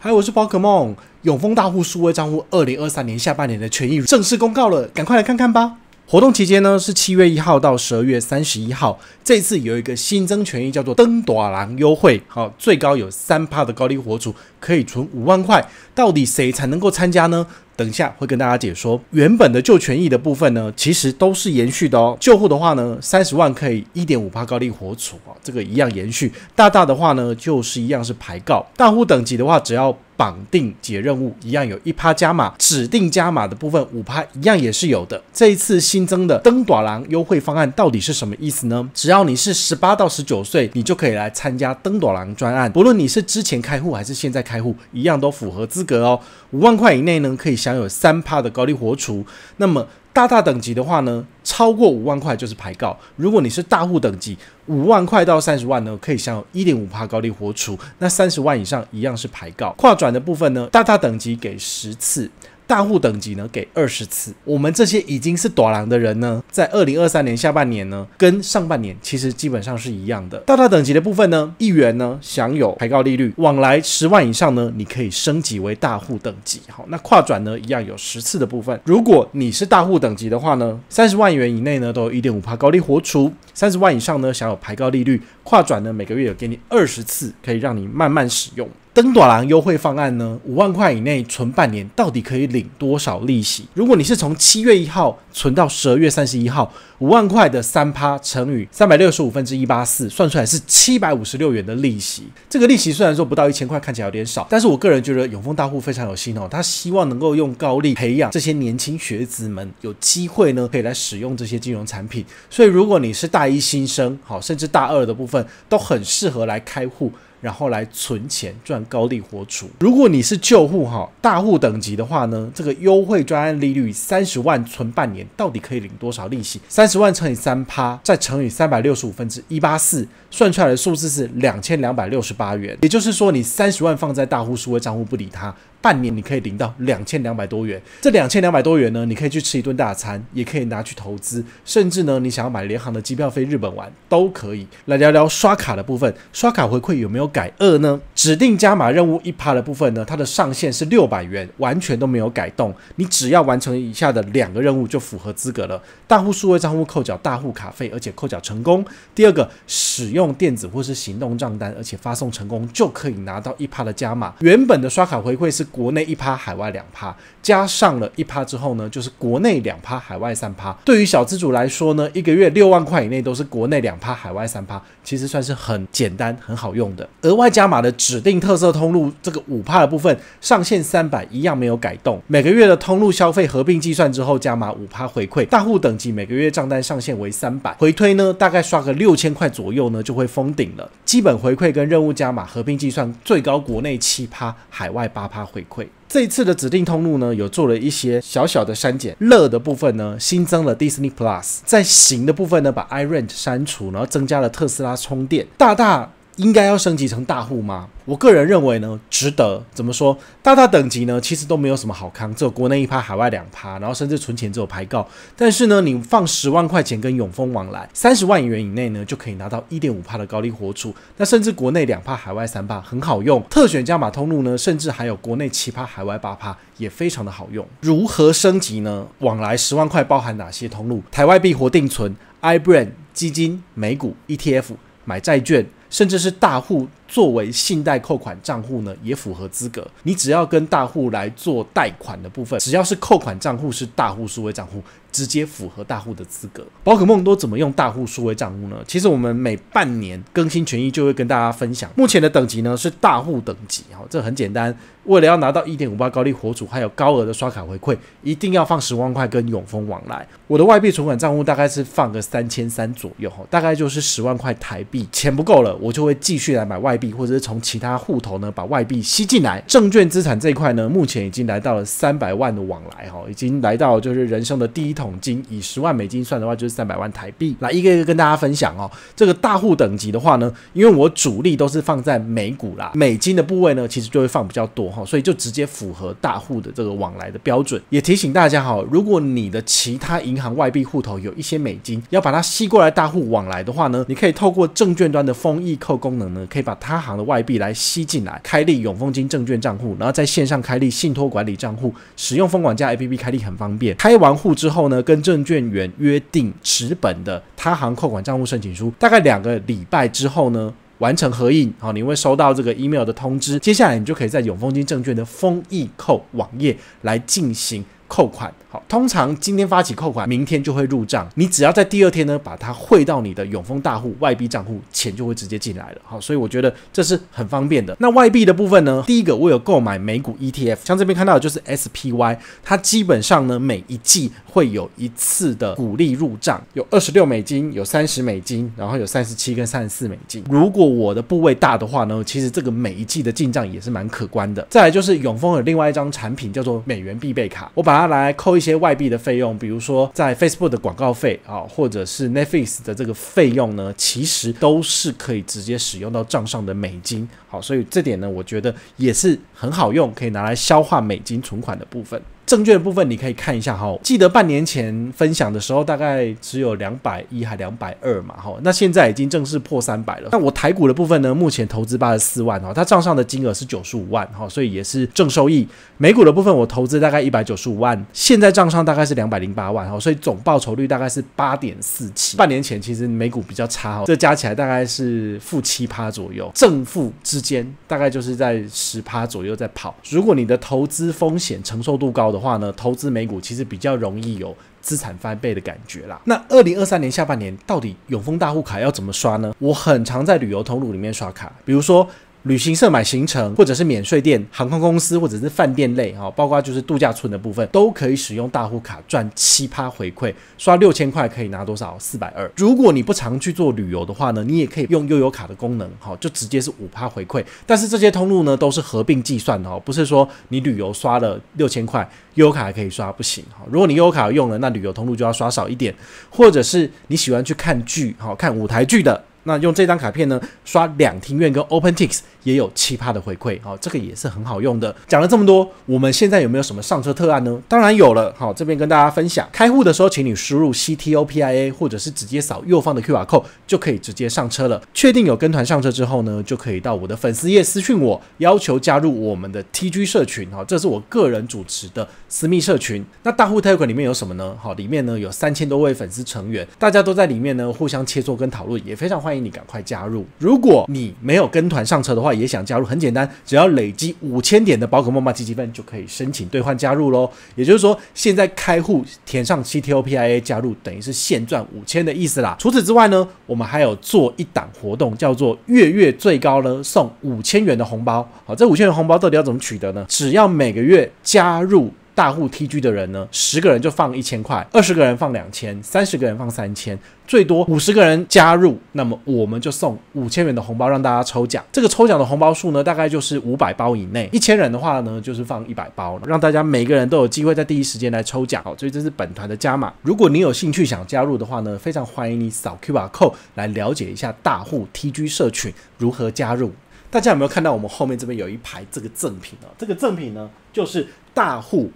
嗨，我是宝可梦永丰大户数位账户，二零二三年下半年的权益正式公告了，赶快来看看吧。活动期间呢是七月一号到十二月三十一号，这次有一个新增权益叫做登短廊优惠，好，最高有三趴的高利活主。可以存五万块，到底谁才能够参加呢？等一下会跟大家解说。原本的旧权益的部分呢，其实都是延续的哦。旧户的话呢，三十万可以一点五趴高利活储啊，这个一样延续。大大的话呢，就是一样是排告。大户等级的话，只要绑定解任务，一样有一趴加码，指定加码的部分五趴一样也是有的。这一次新增的登短郎优惠方案到底是什么意思呢？只要你是十八到十九岁，你就可以来参加登短郎专案，不论你是之前开户还是现在。开户一样都符合资格哦，五万块以内呢可以享有三趴的高利活除，那么大大等级的话呢，超过五万块就是排告。如果你是大户等级，五万块到三十万呢可以享有一点五趴高利活除，那三十万以上一样是排告。跨转的部分呢，大大等级给十次。大户等级呢，给二十次。我们这些已经是短狼的人呢，在二零二三年下半年呢，跟上半年其实基本上是一样的。大大等级的部分呢，一元呢享有抬高利率，往来十万以上呢，你可以升级为大户等级。好，那跨转呢一样有十次的部分。如果你是大户等级的话呢，三十万元以内呢都有一点五帕高利活除，三十万以上呢享有抬高利率，跨转呢每个月有给你二十次，可以让你慢慢使用。登短郎优惠方案呢？五万块以内存半年，到底可以领多少利息？如果你是从七月一号存到十二月三十一号，五万块的三趴乘以三百六十五分之一八四，算出来是七百五十六元的利息。这个利息虽然说不到一千块，看起来有点少，但是我个人觉得永丰大户非常有心哦，他希望能够用高利培养这些年轻学子们，有机会呢可以来使用这些金融产品。所以如果你是大一新生，好甚至大二的部分，都很适合来开户。然后来存钱赚高利活储。如果你是旧户哈，大户等级的话呢，这个优惠专案利率三十万存半年，到底可以领多少利息？三十万乘以三趴，再乘以三百六十五分之一八四，算出来的数字是两千两百六十八元。也就是说，你三十万放在大户数位账户不理它。半年你可以领到两千两百多元，这两千两百多元呢，你可以去吃一顿大餐，也可以拿去投资，甚至呢，你想要买联航的机票飞日本玩都可以。来聊聊刷卡的部分，刷卡回馈有没有改二呢？指定加码任务一趴的部分呢，它的上限是六百元，完全都没有改动。你只要完成以下的两个任务就符合资格了：大户数位账户扣缴大户卡费，而且扣缴成功；第二个，使用电子或是行动账单，而且发送成功，就可以拿到一趴的加码。原本的刷卡回馈是。国内一趴，海外两趴，加上了一趴之后呢，就是国内两趴，海外三趴。对于小资主来说呢，一个月六万块以内都是国内两趴，海外三趴，其实算是很简单，很好用的。额外加码的指定特色通路这个五趴的部分，上限三百一样没有改动。每个月的通路消费合并计算之后，加码五趴回馈。大户等级每个月账单上限为三百，回推呢大概刷个六千块左右呢就会封顶了。基本回馈跟任务加码合并计算，最高国内七趴，海外八趴回。回馈这一次的指定通路呢，有做了一些小小的删减。乐的部分呢，新增了 Disney Plus；在行的部分呢，把 iRent 删除，然后增加了特斯拉充电，大大。应该要升级成大户吗？我个人认为呢，值得。怎么说？大大等级呢，其实都没有什么好康，只有国内一趴，海外两趴，然后甚至存钱只有排告。但是呢，你放十万块钱跟永丰往来三十万元以内呢，就可以拿到一点五趴的高利活储。那甚至国内两趴，海外三趴很好用。特选加码通路呢，甚至还有国内奇葩海外八趴也非常的好用。如何升级呢？往来十万块包含哪些通路？台外币活定存、i brand 基金、美股 ETF、买债券。甚至是大户。作为信贷扣款账户呢，也符合资格。你只要跟大户来做贷款的部分，只要是扣款账户是大户数位账户，直接符合大户的资格。宝可梦都怎么用大户数位账户呢？其实我们每半年更新权益就会跟大家分享。目前的等级呢是大户等级，哈，这很简单。为了要拿到一点五八高利活主，还有高额的刷卡回馈，一定要放十万块跟永丰往来。我的外币存款账户大概是放个三千三左右，哈，大概就是十万块台币。钱不够了，我就会继续来买外。币或者是从其他户头呢把外币吸进来，证券资产这一块呢目前已经来到了三百万的往来哈，已经来到就是人生的第一桶金，以十万美金算的话就是三百万台币，来一个一个跟大家分享哦。这个大户等级的话呢，因为我主力都是放在美股啦，美金的部位呢其实就会放比较多哈，所以就直接符合大户的这个往来的标准。也提醒大家哈，如果你的其他银行外币户头有一些美金，要把它吸过来大户往来的话呢，你可以透过证券端的封易扣功能呢，可以把它。他行的外币来吸进来，开立永丰金证券账户，然后在线上开立信托管理账户，使用封管家 A P P 开立很方便。开完户之后呢，跟证券员约定持本的他行扣款账户申请书，大概两个礼拜之后呢完成合印，好，你会收到这个 email 的通知。接下来你就可以在永丰金证券的封易扣网页来进行。扣款好，通常今天发起扣款，明天就会入账。你只要在第二天呢，把它汇到你的永丰大户外币账户，钱就会直接进来了。好，所以我觉得这是很方便的。那外币的部分呢？第一个，我有购买美股 ETF，像这边看到的就是 SPY，它基本上呢每一季会有一次的股利入账，有二十六美金，有三十美金，然后有三十七跟三十四美金。如果我的部位大的话呢，其实这个每一季的进账也是蛮可观的。再来就是永丰有另外一张产品叫做美元必备卡，我把。拿来扣一些外币的费用，比如说在 Facebook 的广告费啊，或者是 Netflix 的这个费用呢，其实都是可以直接使用到账上的美金。好，所以这点呢，我觉得也是很好用，可以拿来消化美金存款的部分。证券的部分你可以看一下哈，记得半年前分享的时候大概只有两百一还两百二嘛哈，那现在已经正式破三百了。那我台股的部分呢，目前投资八十四万哈，它账上的金额是九十五万哈，所以也是正收益。美股的部分我投资大概一百九十五万，现在账上大概是两百零八万哈，所以总报酬率大概是八点四七。半年前其实美股比较差哈，这加起来大概是负七趴左右，正负之间大概就是在十趴左右在跑。如果你的投资风险承受度高的，的话呢，投资美股其实比较容易有资产翻倍的感觉啦。那二零二三年下半年到底永丰大户卡要怎么刷呢？我很常在旅游通路里面刷卡，比如说。旅行社买行程，或者是免税店、航空公司，或者是饭店类哈，包括就是度假村的部分，都可以使用大户卡赚七趴回馈，刷六千块可以拿多少？四百二。如果你不常去做旅游的话呢，你也可以用悠游卡的功能哈，就直接是五趴回馈。但是这些通路呢都是合并计算的哦，不是说你旅游刷了六千块，悠游卡还可以刷，不行哈。如果你悠游卡用了，那旅游通路就要刷少一点。或者是你喜欢去看剧，好看舞台剧的。那用这张卡片呢，刷两庭院跟 Open Tix 也有奇葩的回馈哦，这个也是很好用的。讲了这么多，我们现在有没有什么上车特案呢？当然有了，好，这边跟大家分享，开户的时候，请你输入 C T O P I A，或者是直接扫右方的 QR code，就可以直接上车了。确定有跟团上车之后呢，就可以到我的粉丝页私信我，要求加入我们的 TG 社群，哈，这是我个人主持的私密社群。那大户特案里面有什么呢？好，里面呢有三千多位粉丝成员，大家都在里面呢互相切磋跟讨论，也非常欢迎。你赶快加入！如果你没有跟团上车的话，也想加入，很简单，只要累积五千点的宝可梦吧积积分就可以申请兑换加入喽。也就是说，现在开户填上 CTOPIA 加入，等于是现赚五千的意思啦。除此之外呢，我们还有做一档活动，叫做月月最高呢送五千元的红包。好，这五千元红包到底要怎么取得呢？只要每个月加入。大户 TG 的人呢，十个人就放一千块，二十个人放两千，三十个人放三千，最多五十个人加入，那么我们就送五千元的红包让大家抽奖。这个抽奖的红包数呢，大概就是五百包以内。一千人的话呢，就是放一百包，让大家每个人都有机会在第一时间来抽奖。好，所以这是本团的加码。如果你有兴趣想加入的话呢，非常欢迎你扫 Q R code 来了解一下大户 TG 社群如何加入。大家有没有看到我们后面这边有一排这个赠品哦？这个赠品呢，就是大户。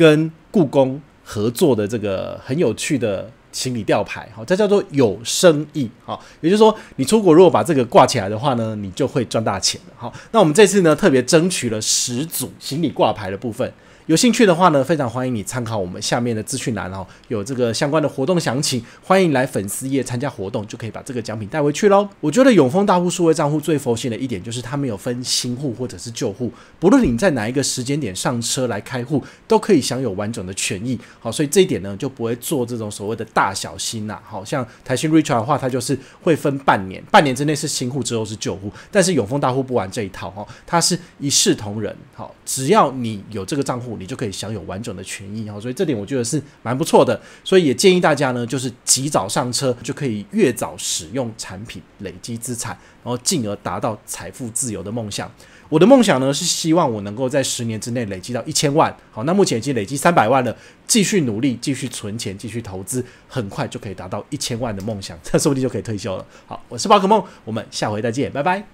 跟故宫合作的这个很有趣的行李吊牌，好，这叫做有生意，好，也就是说，你出国如果把这个挂起来的话呢，你就会赚大钱好，那我们这次呢特别争取了十组行李挂牌的部分。有兴趣的话呢，非常欢迎你参考我们下面的资讯栏哦，有这个相关的活动详情，欢迎来粉丝页参加活动，就可以把这个奖品带回去喽。我觉得永丰大户数位账户最佛心的一点就是它没有分新户或者是旧户，不论你在哪一个时间点上车来开户，都可以享有完整的权益。好，所以这一点呢就不会做这种所谓的大小新呐。好，像台新 r i c h 的话，它就是会分半年，半年之内是新户，之后是旧户。但是永丰大户不玩这一套哦，它是一视同仁。好，只要你有这个账户。你就可以享有完整的权益啊，所以这点我觉得是蛮不错的。所以也建议大家呢，就是及早上车，就可以越早使用产品，累积资产，然后进而达到财富自由的梦想。我的梦想呢，是希望我能够在十年之内累积到一千万。好，那目前已经累积三百万了，继续努力，继续存钱，继续投资，很快就可以达到一千万的梦想。这说不定就可以退休了。好，我是宝可梦，我们下回再见，拜拜。